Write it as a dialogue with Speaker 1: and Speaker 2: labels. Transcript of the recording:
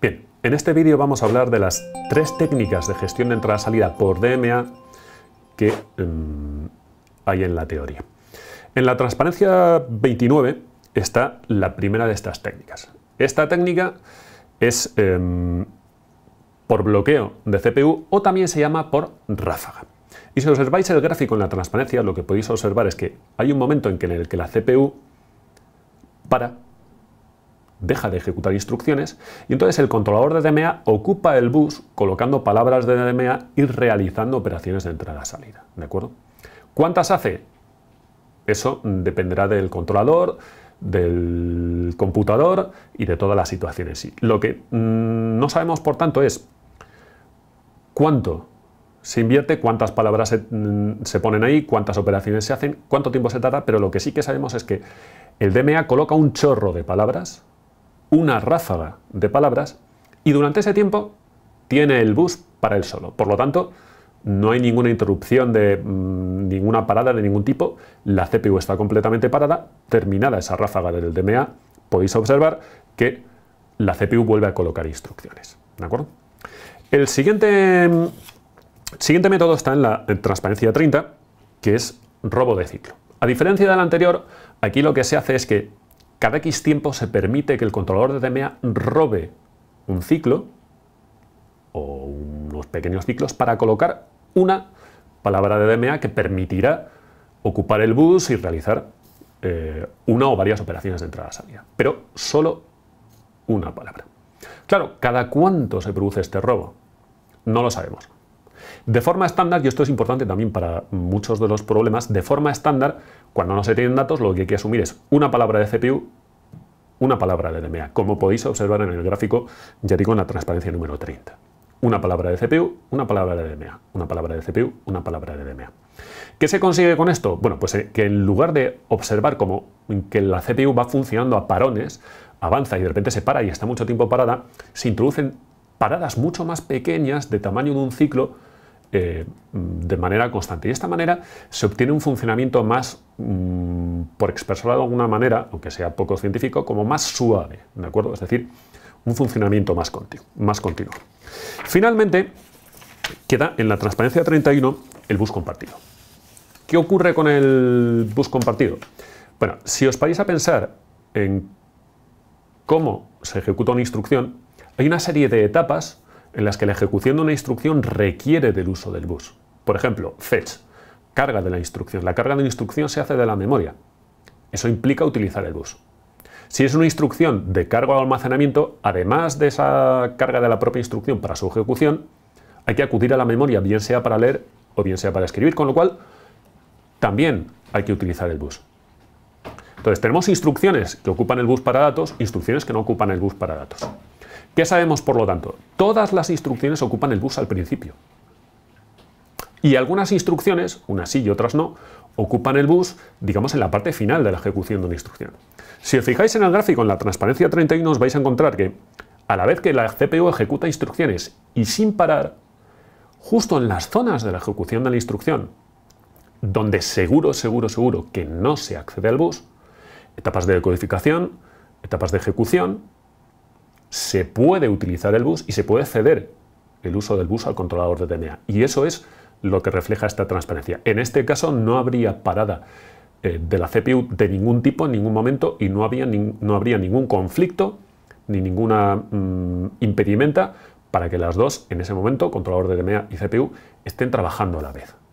Speaker 1: Bien, en este vídeo vamos a hablar de las tres técnicas de gestión de entrada-salida por DMA que em, hay en la teoría. En la transparencia 29 está la primera de estas técnicas. Esta técnica es em, por bloqueo de CPU o también se llama por ráfaga. Y si observáis el gráfico en la transparencia, lo que podéis observar es que hay un momento en en el que la CPU para deja de ejecutar instrucciones y entonces el controlador de DMA ocupa el bus colocando palabras de DMA y realizando operaciones de entrada-salida. ¿De acuerdo? ¿Cuántas hace? Eso dependerá del controlador, del computador y de todas las situaciones. Lo que mm, no sabemos, por tanto, es cuánto se invierte, cuántas palabras se, mm, se ponen ahí, cuántas operaciones se hacen, cuánto tiempo se tarda, pero lo que sí que sabemos es que el DMA coloca un chorro de palabras una ráfaga de palabras y durante ese tiempo tiene el bus para él solo. Por lo tanto, no hay ninguna interrupción de mm, ninguna parada de ningún tipo. La CPU está completamente parada. Terminada esa ráfaga del DMA, podéis observar que la CPU vuelve a colocar instrucciones. ¿De acuerdo? El siguiente, mm, siguiente método está en la transparencia 30, que es robo de ciclo. A diferencia del anterior, aquí lo que se hace es que cada X tiempo se permite que el controlador de DMA robe un ciclo o unos pequeños ciclos para colocar una palabra de DMA que permitirá ocupar el bus y realizar eh, una o varias operaciones de entrada-salida, pero solo una palabra. Claro, ¿cada cuánto se produce este robo? No lo sabemos. De forma estándar, y esto es importante también para muchos de los problemas, de forma estándar, cuando no se tienen datos, lo que hay que asumir es una palabra de CPU, una palabra de DMA, como podéis observar en el gráfico, ya digo, en la transparencia número 30. Una palabra de CPU, una palabra de DMA, una palabra de CPU, una palabra de DMA. ¿Qué se consigue con esto? Bueno, pues eh, que en lugar de observar como que la CPU va funcionando a parones, avanza y de repente se para y está mucho tiempo parada, se introducen paradas mucho más pequeñas de tamaño de un ciclo eh, de manera constante. Y de esta manera se obtiene un funcionamiento más, mm, por expresarlo de alguna manera, aunque sea poco científico, como más suave, ¿de acuerdo? Es decir, un funcionamiento más, continuo, más continuo. Finalmente, queda en la transparencia 31 el bus compartido. ¿Qué ocurre con el bus compartido? Bueno, si os paráis a pensar en cómo se ejecuta una instrucción, hay una serie de etapas en las que la ejecución de una instrucción requiere del uso del bus. Por ejemplo, fetch, carga de la instrucción. La carga de la instrucción se hace de la memoria. Eso implica utilizar el bus. Si es una instrucción de carga o almacenamiento, además de esa carga de la propia instrucción para su ejecución, hay que acudir a la memoria, bien sea para leer o bien sea para escribir, con lo cual también hay que utilizar el bus. Entonces tenemos instrucciones que ocupan el bus para datos, instrucciones que no ocupan el bus para datos. ¿Qué sabemos, por lo tanto? Todas las instrucciones ocupan el bus al principio. Y algunas instrucciones, unas sí y otras no, ocupan el bus, digamos, en la parte final de la ejecución de una instrucción. Si os fijáis en el gráfico, en la transparencia 31, os vais a encontrar que a la vez que la CPU ejecuta instrucciones y sin parar, justo en las zonas de la ejecución de la instrucción, donde seguro, seguro, seguro que no se accede al bus, etapas de decodificación, etapas de ejecución, se puede utilizar el bus y se puede ceder el uso del bus al controlador de DMA Y eso es lo que refleja esta transparencia. En este caso no habría parada eh, de la CPU de ningún tipo en ningún momento y no, habría ningún conflicto ni ninguna mm, impedimenta para que las dos, en ese momento, controlador de DMA y CPU, estén trabajando a la vez.